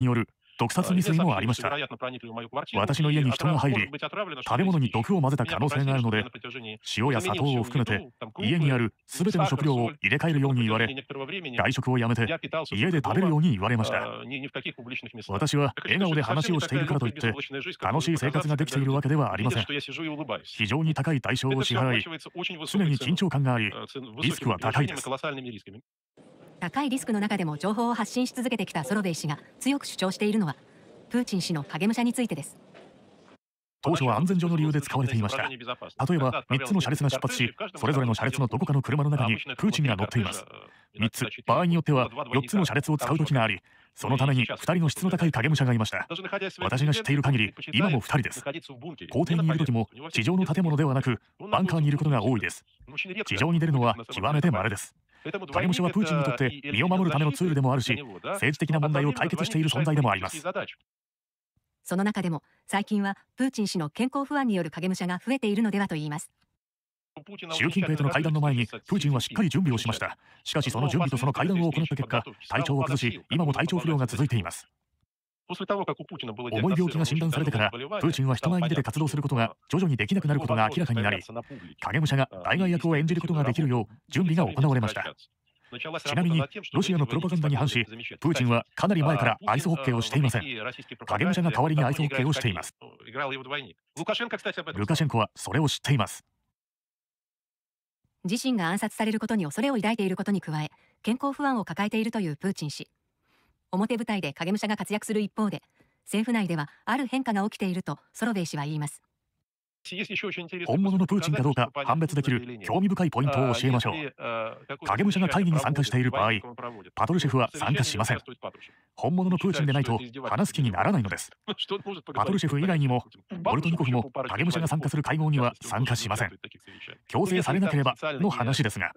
による毒殺未遂もありました。私の家に人が入り、食べ物に毒を混ぜた可能性があるので、塩や砂糖を含めて、家にある全ての食料を入れ替えるように言われ、外食をやめて、家で食べるように言われました。私は笑顔で話をしているからといって、楽しい生活ができているわけではありません。非常に高い代償を支払い、常に緊張感があり、リスクは高いです。高いリスクの中でも情報を発信し続けてきたソロベイ氏が強く主張しているのはプーチン氏の影武者についてです当初は安全上の理由で使われていました例えば3つの車列が出発しそれぞれの車列のどこかの車の中にプーチンが乗っています3つ場合によっては4つの車列を使う時がありそのために2人の質の高い影武者がいました私が知っている限り今も2人です校庭にいる時も地上の建物ではなくバンカーにいることが多いです地上に出るのは極めて稀です影武者はプーチンにとって身を守るためのツールでもあるし、政治的な問題を解決している存在でもあります。その中でも、最近はプーチン氏の健康不安による影武者が増えているのではといいます。習近平との会談の前にプーチンはしっかり準備をしました。しかしその準備とその会談を行った結果、体調を崩し、今も体調不良が続いています。重い病気が診断されてから、プーチンは人前に出て活動することが徐々にできなくなることが明らかになり、影武者が代替役を演じることができるよう準備が行われました。ちなみに、ロシアのプロパガンダに反し、プーチンはかなり前からアイスホッケーをしていません。影武者が代わりにアイスホッケーをしています。ルカシェンコはそれを知っています。自身が暗殺されることに恐れを抱いていることに加え、健康不安を抱えているというプーチン氏。表舞台で影武者が活躍する一方で、政府内ではある変化が起きているとソロベイ氏は言います。本物のプーチンかどうか判別できる興味深いポイントを教えましょう。影武者が会議に参加している場合、パトルシェフは参加しません。本物のプーチンでないと話す気にならないのです。パトルシェフ以外にも、ボルトニコフも影武者が参加する会合には参加しません。強制されなければの話ですが。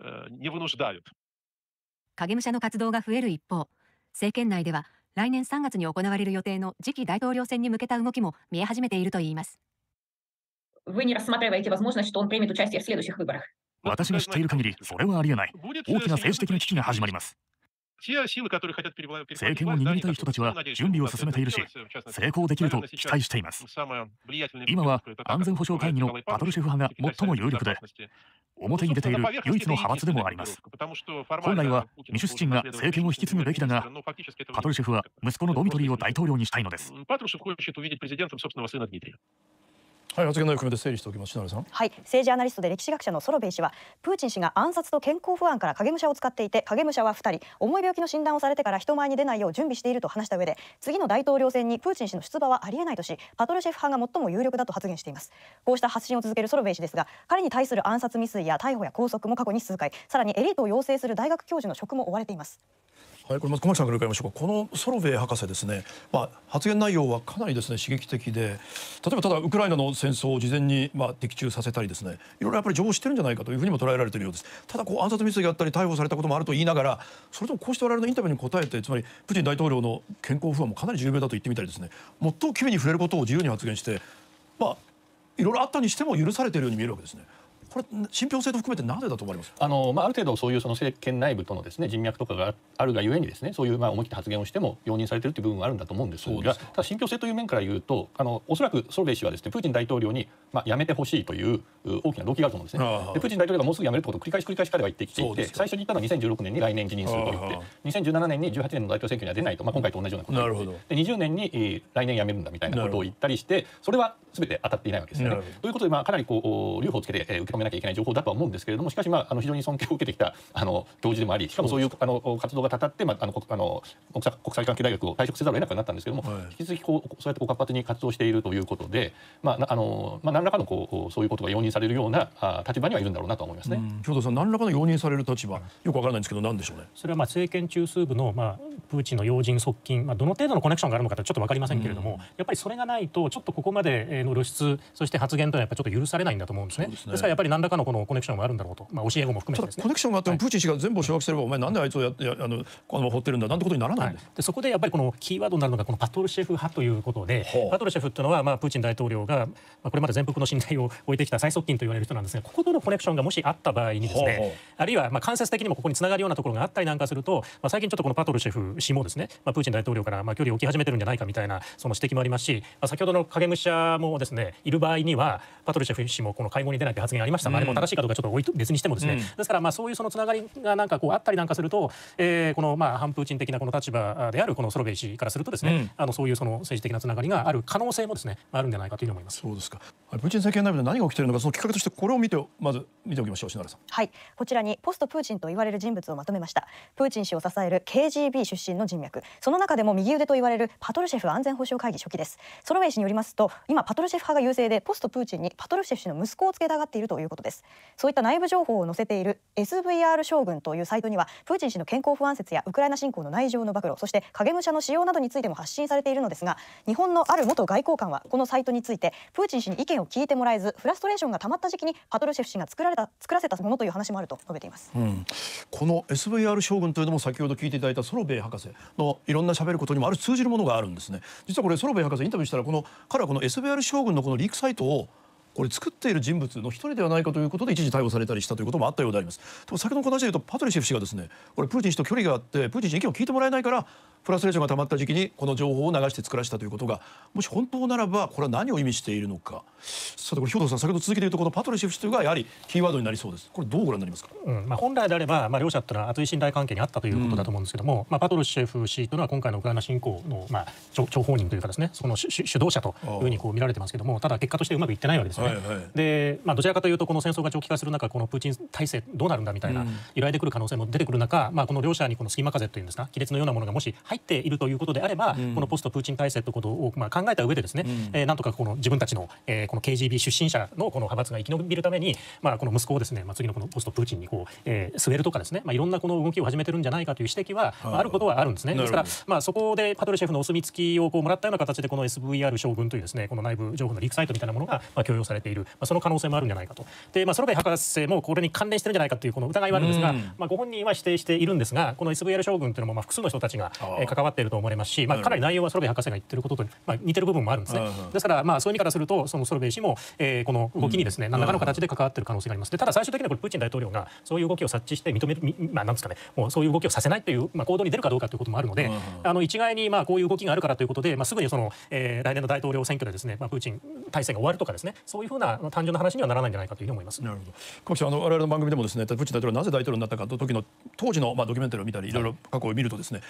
影武者の活動が増える一方、政権内では来年3月に行われる予定の次期大統領選に向けた動きも見え始めているといいます。私が知っている限り、それはありえない。大きな政治的な危機が始まります。政権を握りたい人たちは準備を進めているし、成功できると期待しています。今は安全保障会議のパトルシェフ派が最も有力で、表に出ている唯一の派閥でもあります。本来はミシュスチンが政権を引き継ぐべきだが、パトルシェフは息子のドミトリーを大統領にしたいのです。はい、発言の役目で整理しておきます。篠原さん。はい、政治アナリストで歴史学者のソロベイ氏は、プーチン氏が暗殺と健康不安から影武者を使っていて、影武者は2人、重い病気の診断をされてから人前に出ないよう準備していると話した上で、次の大統領選にプーチン氏の出馬はありえないとし、パトルシェフ派が最も有力だと発言しています。こうした発信を続けるソロベイ氏ですが、彼に対する暗殺未遂や逮捕や拘束も過去に数回、さらにエリートを養成する大学教授の職も追われています。はい、これまず小牧さんから伺いましょうかこのソロェイ博士ですね、まあ、発言内容はかなりですね刺激的で例えばただウクライナの戦争を事前に、まあ、的中させたりですねいろいろやっぱり情報してるんじゃないかというふうにも捉えられているようですただこう暗殺未遂があったり逮捕されたこともあると言いながらそれともこうして我々のインタビューに答えてつまりプーチン大統領の健康不安もかなり重要だと言ってみたりですね最も機微に触れることを自由に発言してまあいろいろあったにしても許されているように見えるわけですねこれ信憑性と含めてなぜだと思いますあの、まあ、ある程度そういうその政権内部とのです、ね、人脈とかがあるがゆえにです、ね、そういうまあ思い切った発言をしても容認されているという部分はあるんだと思うんですがただ信憑性という面から言うとあのおそらくソルベイ氏はです、ね、プーチン大統領に、まあ、辞めてほしいという大きな動機があると思うんですねでプーチン大統領がもうすぐ辞めるってことを繰り返し繰り返し彼は言ってきていて最初に言ったのは2016年に来年辞任すると言って2017年に18年の大統領選挙には出ないと、まあ、今回と同じようなことなるほどで20年に来年辞めるんだみたいなことを言ったりしてそれは全て当たっていないわけですね。ということで、まあ、かなりこう留保をつけて、え受け止めめなきゃいけない情報だとは思うんですけれどもしかし、まあ、あの非常に尊敬を受けてきたあの教授でもありしかもそういうあの活動がたたって、まあ、あのあの国際国際関係大学を退職せざるを得なくなったんですけども、はい、引き続きこうそうやってこう活発に活動しているということで、まああのまあ、何らかのこうそういうことが容認されるようなあ立場にはいるんだろうなと思いますね。兵頭さん何らかの容認される立場よくわからないんですけど何でしょうね。それはまあ政権中枢部の、まあ、プーチンの要人側近、まあ、どの程度のコネクションがあるのかちょっと分かりませんけれども、うん、やっぱりそれがないとちょっとここまでの露出そして発言というのはやっぱちょっと許されないんだと思うんですね。ですねですからやっぱり何らかのこのコネクションがあるんだろうと、まあ、教え子も含めてですねコネクションがあってもプーチン氏が全部掌握すれば、お前なんであいつをややあのこの掘ってるんだなんてことにならないんです、はい、でそこでやっぱりこのキーワードになるのがこのパトルシェフ派ということで、パトルシェフっていうのは、まあ、プーチン大統領が、まあ、これまで全幅の信頼を置いてきた最側近と言われる人なんですがこことのコネクションがもしあった場合にですねあるいはまあ間接的にもここにつながるようなところがあったりなんかすると、まあ、最近ちょっとこのパトルシェフ氏もですね、まあ、プーチン大統領からまあ距離を置き始めてるんじゃないかみたいなその指摘もありますし、まあ、先ほどの影武者もですねいる場合にはパトルシェフ氏もこの会合に出ないという発言がありました橋さんあれも正しいかどうかちょっと置いと別にしてもですね、ですからまあそういうそのつながりがなんかこうあったりなんかすると、えー、このまあ反プーチン的なこの立場であるこのソロベイ氏からするとですね、あのそういうその政治的なつながりがある可能性もですねあるんじゃないかというふうに思います。そうですか。プーチン政権内部で何が起きているのかそのきっかけとしてこれを見てまず見ておきましょう篠原さん。はいこちらにポストプーチンと言われる人物をまとめました。プーチン氏を支える KGB 出身の人脈その中でも右腕と言われるパトルシェフ安全保障会議初期です。ソロベイ氏によりますと今パトルシェフ派が優勢でポストプーチンにパトルシェフ氏の息子をつけたがっているということですそういった内部情報を載せている SVR 将軍というサイトにはプーチン氏の健康不安説やウクライナ侵攻の内情の暴露そして影武者の使用などについても発信されているのですが日本のある元外交官はこのサイトについてプーチン氏に意見を聞いてもらえずフラストレーションが溜まった時期にパトルシェフ氏が作られた作らせたものという話もあると述べています、うん、この SVR 将軍というのも先ほど聞いていただいたソロベイ博士のいろんな喋ることにもある通じるものがあるんですね実はこれソロベイ博士インタビューしたらこの彼はこの SVR 将軍のこのリークサイトをこれ作っている人物の一人ではないかということで一時逮捕されたりしたということもあったようであります。でも先ほどの話で言うとパトリシェフ氏がですねこれプーチン氏と距離があってプーチン氏意見を聞いてもらえないからフラストレーションがたまった時期にこの情報を流して作らせたということがもし本当ならばこれは何を意味しているのかさてこれ兵頭さん先ほど続けて言うとこのパトルシェフ氏というのがやはりキーワードになりそうですこれどうご覧になりますか、うんまあ、本来であれば、まあ、両者というのは厚い信頼関係にあったということだと思うんですけども、うん、まあ、パトルシェフ氏というのは今回のウクライナ侵攻の、まあ、情報人というかですねその主導者というふうにこう見られてますけどもただ結果としてうまくいってないわけですよね。はいはい、で、まあ、どちらかというとこの戦争が長期化する中このプーチン体制どうなるんだみたいな、うん、揺らいでくる可能性も出てくる中、まあ、この両者にこの隙間風というんですか亀裂のようなものがもし入っているということであれば、うん、このポストプーチン体制ということを、まあ、考えた上でですね、うん、えー、なんとかこの自分たちの、えー、この KGB 出身者のこの派閥が生き延びるために、まあ、この息子をですね、まあ、次のこのポストプーチンにこう、えー、据えるとかですね、まあ、いろんなこの動きを始めてるんじゃないかという指摘は、まあ、あることはあるんですね。ですから、まあ、そこでパトルシェフのお墨付きをこうもらったような形でこの SVR 将軍というですねこの内部情報のリークサイトみたいなものが、まあ、強要されている、まあ、その可能性もあるんじゃないかと。で、まあ、ソロベイ博士もこれに関連してるんじゃないかというこの疑いはあるんですが、うん、まあ、ご本人は否定しているんですがこの SVR 将軍というのもまあ複数の人たちが、関わっていると思われますし、まあ、かなり内容はソロベイ博士が言ってることと、まあ、似てる部分もあるんですね。ですからまあそういう意味からするとそのソロベイ氏も、えー、この動きにですね何らかの形で関わっている可能性があります。でただ最終的にはこれプーチン大統領がそういう動きを察知して認める、まあ、なんですかねもうそういう動きをさせないという、まあ、行動に出るかどうかということもあるので、あの一概にまあこういう動きがあるからということで、まあ、すぐにその、えー、来年の大統領選挙でですね、まあ、プーチン体制が終わるとかですねそういうふうな単純な話にはならないんじゃないかというふうに思います。なるほど小木さんあの我々の番組でもですねプーチン大統領なぜ大統領になったかの時の当時の、まあ、ドキュメンタリーを見たりいろいろ過去を見るとですね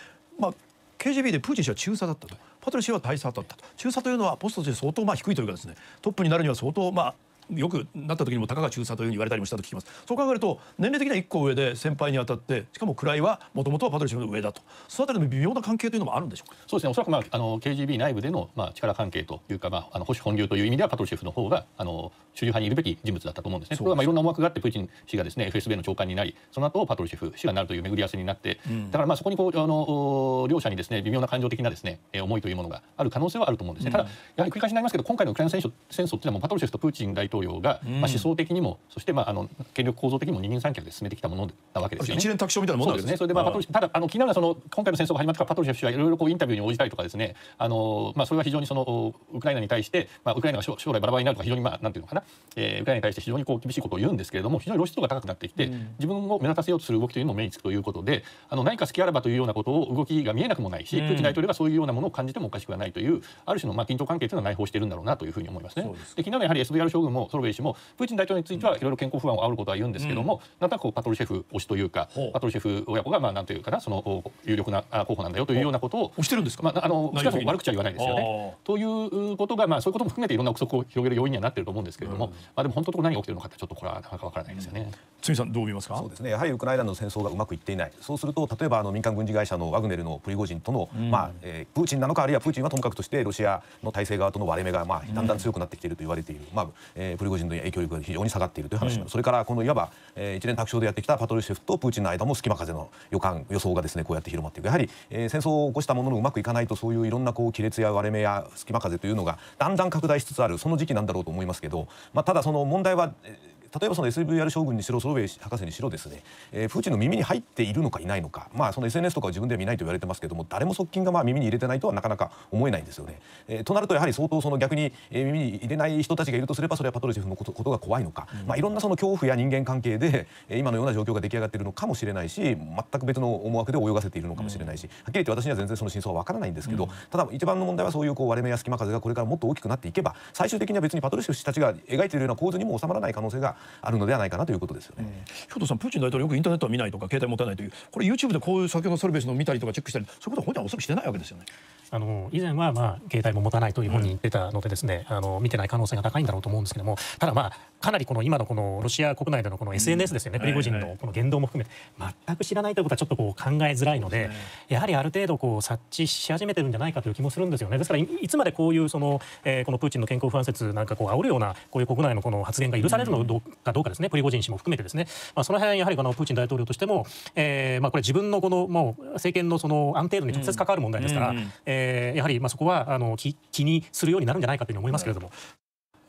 まあ KGB でプーチン氏は中佐だったとパトル氏は大佐だったと中佐というのはポストとして相当まあ低いというかですねトップになるには相当まあよくなった時にもたかが中佐というふうに言われたりもしたと聞きますそう考えると年齢的には1個上で先輩にあたってしかも位はもともとはパトリシフの上だとそのあたりの微妙な関係というのもあるんでしょうかそうですねおそらく、まあ、あの KGB 内部での、まあ、力関係というか、まあ、あの保守本流という意味ではパトリシェフの方があの主流派にいるべき人物だったと思うんですね。これはまあいろんな思惑があってプーチン氏がですね FSB の長官になりその後パトリシェフ氏がなるという巡り合わせになって、うん、だからまあそこにこうあの両者にですね微妙な感情的なですね思いというものがある可能性はあると思うんですね。うん、ただやはり繰り返しになりますけど今回のウクライナ戦争戦争っていうのはもうパトリシェフとプーチン大統領徴用が、まあ、思想的にもそして、まあ、あの権力構造的にも二人三脚で進めてきたものなわけですよね。一連卓章みたいなものですね。それで、まあ、パトルただあの気になるのはその今回の戦争が始まったパトルシェフ氏はいろいろこうインタビューに応じたりとかですねあの、まあ、それは非常にそのウクライナに対して、まあ、ウクライナが将来バラバラになるとか非常に、まあ、なんていうのかな、えー、ウクライナに対して非常にこう厳しいことを言うんですけれども非常に露出度が高くなってきて、自分を目立たせようとする動きというのも目につくということであの何か隙あらばというようなことを動きが見えなくもないし、プーチン大統領がそういうようなものを感じてもおかしくはないというある種のまあ緊張関係というのは内包しているんだろうなというふうに思いますね。で昨日のやはり SVR 将軍もソロベイ氏もプーチン大統領についてはいろいろ健康不安を煽ることは言うんですけども、なんとなくパトルシェフ推しというかパトルシェフ親子がまあなんというかなその有力な候補なんだよというようなことを推してるんですか、まあ、あのしかも悪口は言わないですよね。ということが、まあ、そういうことも含めていろんな憶測を広げる要因にはなってると思うんですけれども、まあ、でも本当のところ何が起きてるのかってちょっとこれはなかなかわからないですよね。うん、さんどう見ますかそうですねやはりウクライナの戦争がうまくいっていないそうすると例えばあの民間軍事会社のワグネルのプリゴジンとの、うん、まあえー、プーチンなのかあるいはプーチンはともかくとしてロシアの体制側との割れ目が、まあ、だんだん強くなってきていると言われている、まあええプリゴジンの影響力が非常に下がっているという話、うん、それからこのいわば、えー、一連卓上でやってきたパトルシェフとプーチンの間も隙間風の予感予想がですねこうやって広まっていくやはり、えー、戦争を起こしたもののうまくいかないとそういういろんなこう亀裂や割れ目や隙間風というのがだんだん拡大しつつあるその時期なんだろうと思いますけど、まあ、ただその問題は、えー例えばその SVR 将軍にしろソロウェイ博士にしろですね、えー、プーチンの耳に入っているのかいないのか、まあ、その SNS とかは自分では見ないと言われてますけども誰も側近がまあ耳に入れてないとはなかなか思えないんですよね。えー、となるとやはり相当その逆に、え耳に入れない人たちがいるとすればそれはパトルシェフのことが怖いのか、うん、まあ、いろんなその恐怖や人間関係で、え今のような状況が出来上がっているのかもしれないし全く別の思惑で泳がせているのかもしれないし、うん、はっきり言って私には全然その真相は分からないんですけど、うん、ただ一番の問題はそういうこう割れ目や隙間風がこれからもっと大きくなっていけば最終的には別にパトルシェフ氏たちが描いているような構図にも収まらない可能性があるのではないかなということですよね。ょっとさんプーチン大統領よくインターネットは見ないとか携帯持たないというこれ YouTube でこういう先ほどソルベージの見たりとかチェックしたりそういうことは本人はおそらくしてないわけですよね。あの以前はまあ携帯も持たないという本に出たのでですね、うん、あの見てない可能性が高いんだろうと思うんですけどもただまあかなりこの今のこのロシア国内でのこの SNS ですよね、プリゴジンのこの言動も含めて、全く知らないということはちょっとこう考えづらいので、やはりある程度こう察知し始めてるんじゃないかという気もするんですよね。ですからいつまでこういうその、えー、このプーチンの健康不安説なんかこう煽るようなこういう国内のこの発言が許されるのかどうかですね、プリゴジン氏も含めてですね、まあその辺やはりこのプーチン大統領としても、えー、まあこれ自分のこのもう政権のその安定度に直接関わる問題ですから、えー、やはりまあそこはあの気気にするようになるんじゃないかというふうに思いますけれども。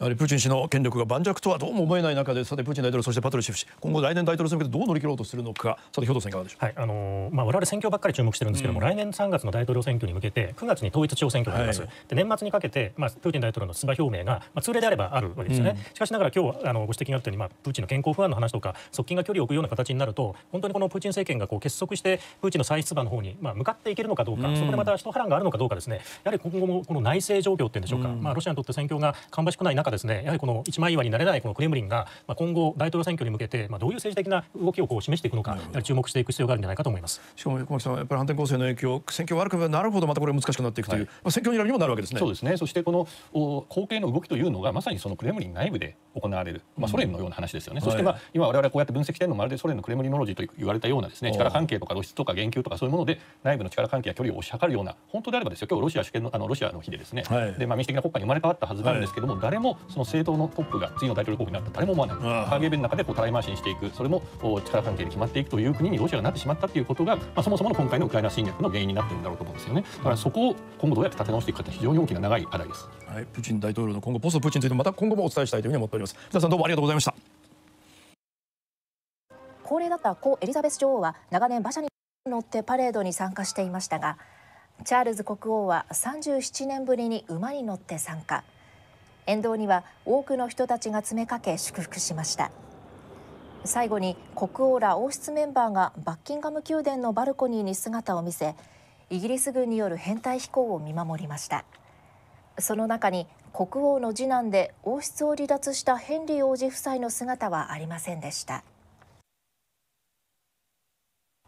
やはりプーチン氏の権力が盤石とはどうも思えない中でさてプーチン大統領そしてパトルシェフ氏今後来年大統領選挙でどう乗り切ろうとするのかさて兵頭さんいかがでしょう、はいあのー、まあ、我々選挙ばっかり注目してるんですけども、うん、来年3月の大統領選挙に向けて9月に統一地方選挙があります、はい、で年末にかけて、まあ、プーチン大統領の出馬表明が、まあ、通例であればあるわけですよね、うん、しかしながら今日あのご指摘があったように、まあ、プーチンの健康不安の話とか側近が距離を置くような形になると本当にこのプーチン政権がこう結束してプーチンの再出馬の方に、まあ、向かっていけるのかどうか、うん、そこでまた一波乱があるのかどうかですねやはり今後もこの内政状況っていうんでしょうか、まあ、ロシアにとって戦況が芳しくない中ですねやはりこの一枚岩になれないこのクレムリンが、まあ、今後大統領選挙に向けて、まあ、どういう政治的な動きをこう示していくのか注目していく必要があるんじゃないかと思いますしかも横木さんやっぱり反転攻勢の影響選挙悪くなるほどまたこれ難しくなっていくという、はい、まあ、選挙にもなるわけですねそうですねそしてこの後継の動きというのがまさにそのクレムリン内部で行われる、まあ、ソ連のような話ですよね、うん、そして、まあ、今我々こうやって分析してるのまるでソ連のクレムリンノロジーと言われたようなですね力関係とか露出とか言及とかそういうもので内部の力関係や距離を押し量るような本当であればですよ今日ロシア主権のあのロシアの日でですね、はい、でまあ、民主的な国家に生まれ変わったはずなんですけども、はい、誰もその政党のトップが次の大統領候補になった誰も思わない影弁の中でこうたらい回しにしていくそれも力関係で決まっていくという国にロシアがなってしまったということが、まあ、そもそもの今回のウクライナ侵略の原因になっているんだろうと思うんですよねだからそこを今後どうやって立て直していくかって非常に大きな長い課題です、はい、プーチン大統領の今後ポストプーチンについてまた今後もお伝えしたいというふうに思っております皆さんどうもありがとうございました高齢だった故エリザベス女王は長年馬車に乗ってパレードに参加していましたがチャールズ国王は37年ぶりに馬に乗って参加。沿道には多くの人たちが詰めかけ祝福しました最後に国王ら王室メンバーがバッキンガム宮殿のバルコニーに姿を見せイギリス軍による編隊飛行を見守りましたその中に国王の次男で王室を離脱したヘンリー王子夫妻の姿はありませんでした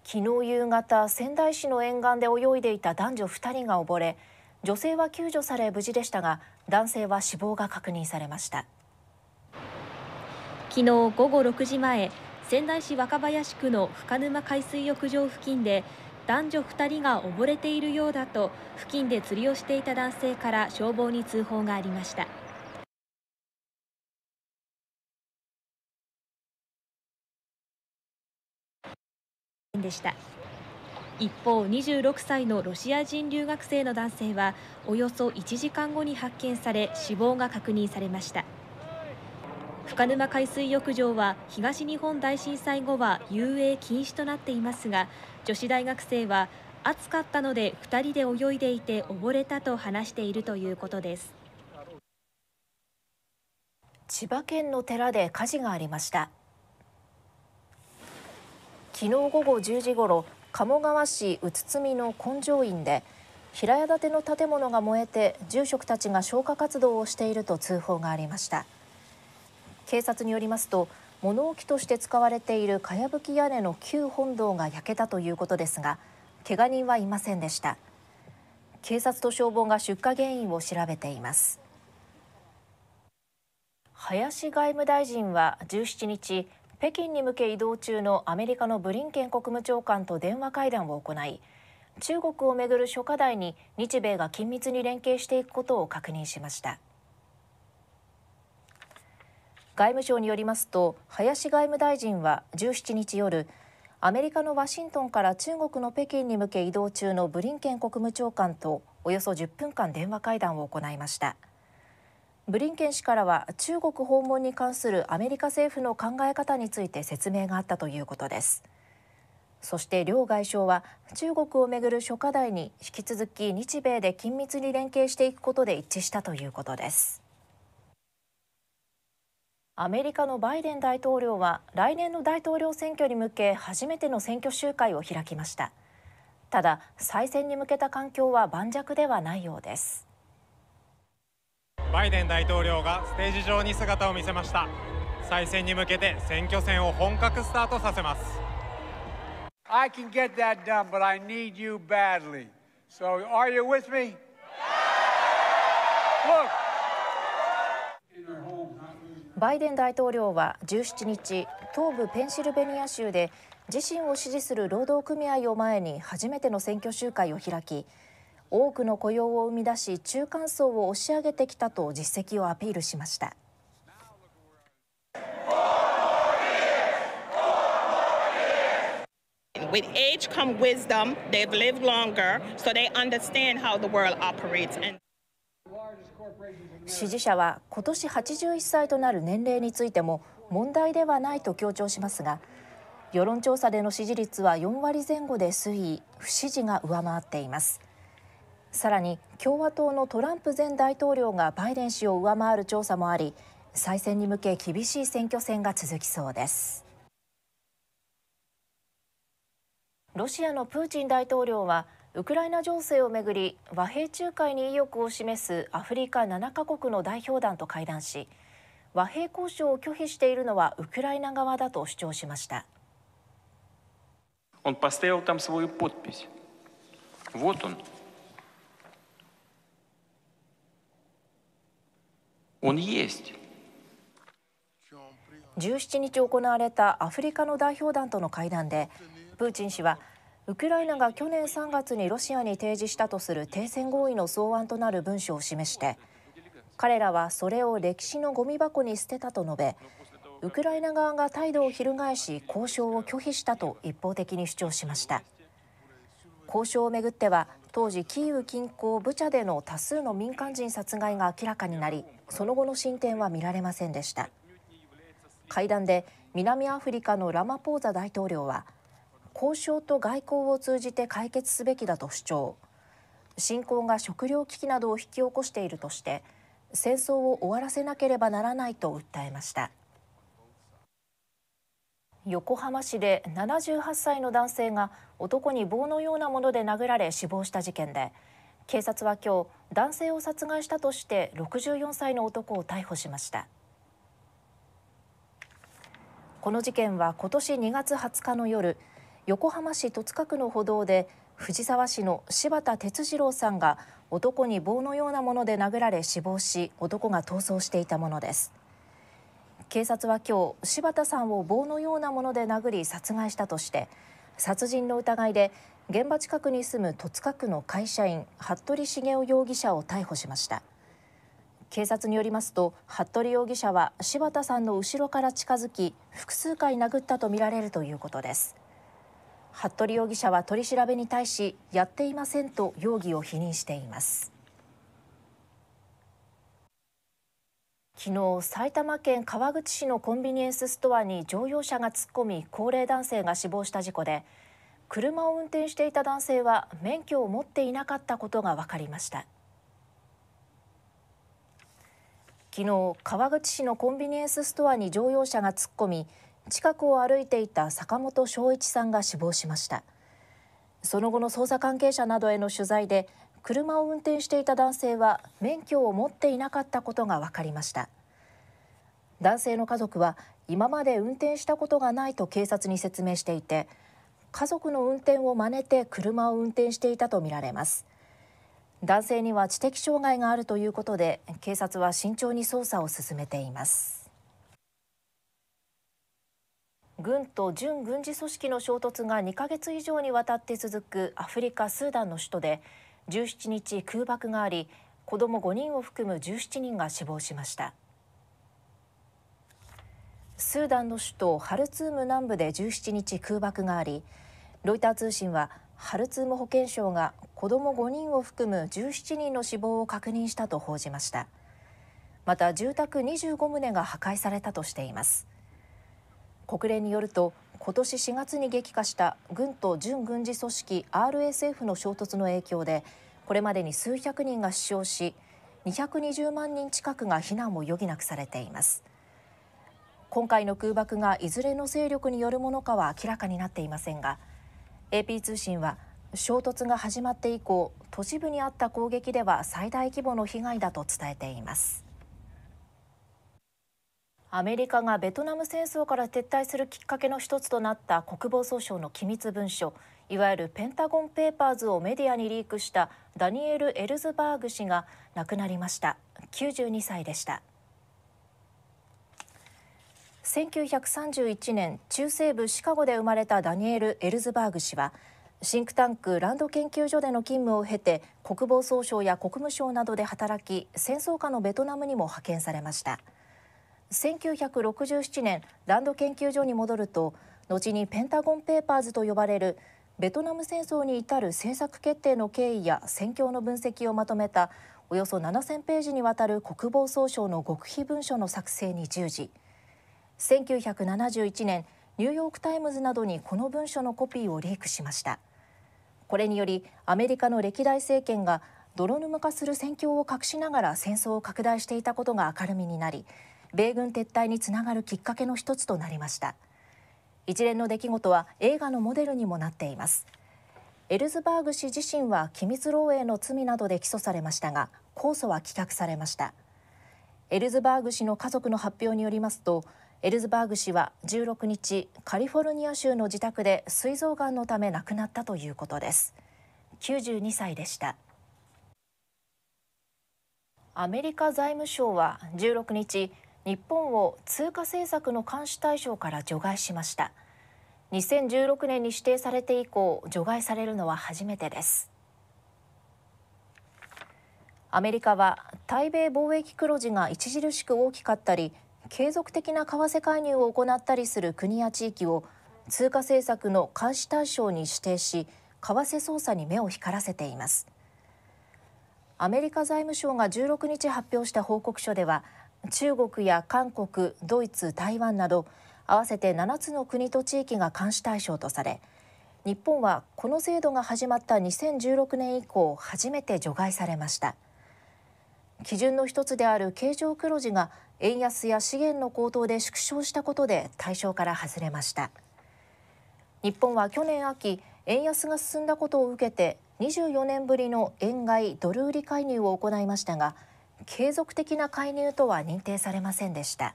昨日夕方仙台市の沿岸で泳いでいた男女2人が溺れ女性は救助され無事でしたが男性は死亡が確認されました昨日午後6時前仙台市若林区の深沼海水浴場付近で男女2人が溺れているようだと付近で釣りをしていた男性から消防に通報がありましたでした。一方、26歳のロシア人留学生の男性はおよそ1時間後に発見され死亡が確認されました深沼海水浴場は東日本大震災後は遊泳禁止となっていますが女子大学生は暑かったので2人で泳いでいて溺れたと話しているということです千葉県の寺で火事がありました昨日午後10時ごろ鴨川市宇都の根性院で平屋建ての建物が燃えて住職たちが消火活動をしていると通報がありました警察によりますと物置として使われているかやぶき屋根の旧本堂が焼けたということですが怪我人はいませんでした警察と消防が出火原因を調べています林外務大臣は17日北京に向け移動中のアメリカのブリンケン国務長官と電話会談を行い中国をめぐる諸課題に日米が緊密に連携していくことを確認しました外務省によりますと林外務大臣は17日夜アメリカのワシントンから中国の北京に向け移動中のブリンケン国務長官とおよそ10分間電話会談を行いました。ブリンケン氏からは中国訪問に関するアメリカ政府の考え方について説明があったということですそして両外相は中国をめぐる諸課題に引き続き日米で緊密に連携していくことで一致したということですアメリカのバイデン大統領は来年の大統領選挙に向け初めての選挙集会を開きましたただ再選に向けた環境は盤石ではないようですバイデン大統領がステージ上に姿を見せました再選に向けて選挙戦を本格スタートさせます I can get that done, but I need you badly. So, are you with me? Look! バイデン大統領は17日東部ペンシルベニア州で自身を支持する労働組合を前に初めての選挙集会を開き多くの雇用を生み出し中間層を押し上げてきたと実績をアピールしました。支持者は今年81歳となる年齢についても問題ではないと強調しますが世論調査での支持率は4割前後で推移不支持が上回っています。さらに共和党のトランプ前大統領がバイデン氏を上回る調査もあり再選に向け厳しい選挙戦が続きそうですロシアのプーチン大統領はウクライナ情勢をめぐり和平仲介に意欲を示すアフリカ7カ国の代表団と会談し和平交渉を拒否しているのはウクライナ側だと主張しました。Он поставил там с в Вот он, 17日行われたアフリカの代表団との会談でプーチン氏はウクライナが去年3月にロシアに提示したとする停戦合意の草案となる文書を示して彼らはそれを歴史のゴミ箱に捨てたと述べウクライナ側が態度を翻し交渉を拒否したと一方的に主張しました交渉をめぐっては当時キーウ近郊ブチャでの多数の民間人殺害が明らかになりその後の進展は見られませんでした会談で南アフリカのラマポーザ大統領は交渉と外交を通じて解決すべきだと主張侵攻が食糧危機などを引き起こしているとして戦争を終わらせなければならないと訴えました横浜市で78歳の男性が男に棒のようなもので殴られ死亡した事件で警察は今日男性を殺害したとして64歳の男を逮捕しましたこの事件は今年2月20日の夜横浜市戸塚区の歩道で藤沢市の柴田哲二郎さんが男に棒のようなもので殴られ死亡し男が逃走していたものです警察は今日柴田さんを棒のようなもので殴り殺害したとして殺人の疑いで現場近くに住む戸塚区の会社員服部繁雄容疑者を逮捕しました警察によりますと服部容疑者は柴田さんの後ろから近づき複数回殴ったとみられるということです服部容疑者は取り調べに対しやっていませんと容疑を否認しています昨日埼玉県川口市のコンビニエンスストアに乗用車が突っ込み高齢男性が死亡した事故で車を運転していた男性は免許を持っていなかったことが分かりました昨日川口市のコンビニエンスストアに乗用車が突っ込み近くを歩いていた坂本翔一さんが死亡しましたその後の捜査関係者などへの取材で車を運転していた男性は免許を持っていなかったことが分かりました男性の家族は今まで運転したことがないと警察に説明していて家族の運転を真似て車を運転していたとみられます男性には知的障害があるということで警察は慎重に捜査を進めています軍と準軍事組織の衝突が2か月以上にわたって続くアフリカ・スーダンの首都で17日空爆があり子ども5人を含む17人が死亡しましたスーダンの首都ハルツーム南部で17日空爆がありロイター通信はハルツーム保健省が子ども5人を含む17人の死亡を確認したと報じましたまた住宅25棟が破壊されたとしています国連によると今年4月に激化した軍と準軍事組織 RSF の衝突の影響でこれまでに数百人が死傷し220万人近くが避難を余儀なくされています今回の空爆がいずれの勢力によるものかは明らかになっていませんが AP 通信は衝突が始まって以降都市部にあった攻撃では最大規模の被害だと伝えていますアメリカがベトナム戦争から撤退するきっかけの一つとなった国防総省の機密文書いわゆるペンタゴン・ペーパーズをメディアにリークしたダニエル・エルズバーグ氏が亡くなりました92歳でした。1931年中西部シカゴで生まれたダニエル・エルズバーグ氏はシンクタンクランド研究所での勤務を経て国防総省や国務省などで働き戦争下のベトナムにも派遣されました1967年ランド研究所に戻ると後にペンタゴン・ペーパーズと呼ばれるベトナム戦争に至る政策決定の経緯や戦況の分析をまとめたおよそ7000ページにわたる国防総省の極秘文書の作成に従事1971年ニューヨーク・タイムズなどにこの文書のコピーをリークしましたこれによりアメリカの歴代政権が泥沼化する戦況を隠しながら戦争を拡大していたことが明るみになり米軍撤退につながるきっかけの一つとなりました一連の出来事は映画のモデルにもなっていますエルズバーグ氏自身は機密漏洩の罪などで起訴されましたが控訴は棄却されましたエルズバーグ氏の家族の発表によりますとエルズバーグ氏は16日カリフォルニア州の自宅で膵臓がんのため亡くなったということです92歳でしたアメリカ財務省は16日日本を通貨政策の監視対象から除外しました2016年に指定されて以降除外されるのは初めてですアメリカは対米貿易黒字が著しく大きかったり継続的な為替介入を行ったりする国や地域を通貨政策の監視対象に指定し為替操作に目を光らせていますアメリカ財務省が16日発表した報告書では中国や韓国、ドイツ、台湾など合わせて7つの国と地域が監視対象とされ日本はこの制度が始まった2016年以降初めて除外されました基準の一つである経常黒字が円安や資源の高騰で縮小したことで対象から外れました日本は去年秋円安が進んだことを受けて24年ぶりの円買いドル売り介入を行いましたが継続的な介入とは認定されませんでした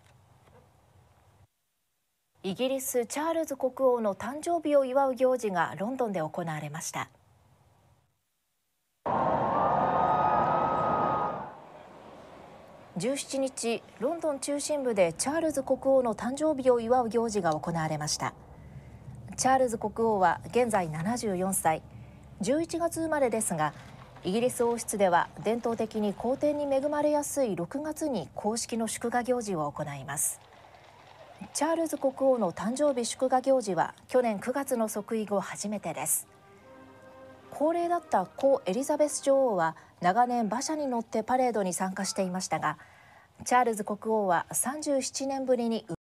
イギリスチャールズ国王の誕生日を祝う行事がロンドンで行われました17日ロンドン中心部でチャールズ国王の誕生日を祝う行事が行われましたチャールズ国王は現在74歳11月生まれですがイギリス王室では伝統的に皇帝に恵まれやすい6月に公式の祝賀行事を行いますチャールズ国王の誕生日祝賀行事は去年9月の即位後初めてです高齢だった故エリザベス女王は長年馬車に乗ってパレードに参加していましたがチャールズ国王は37年ぶりに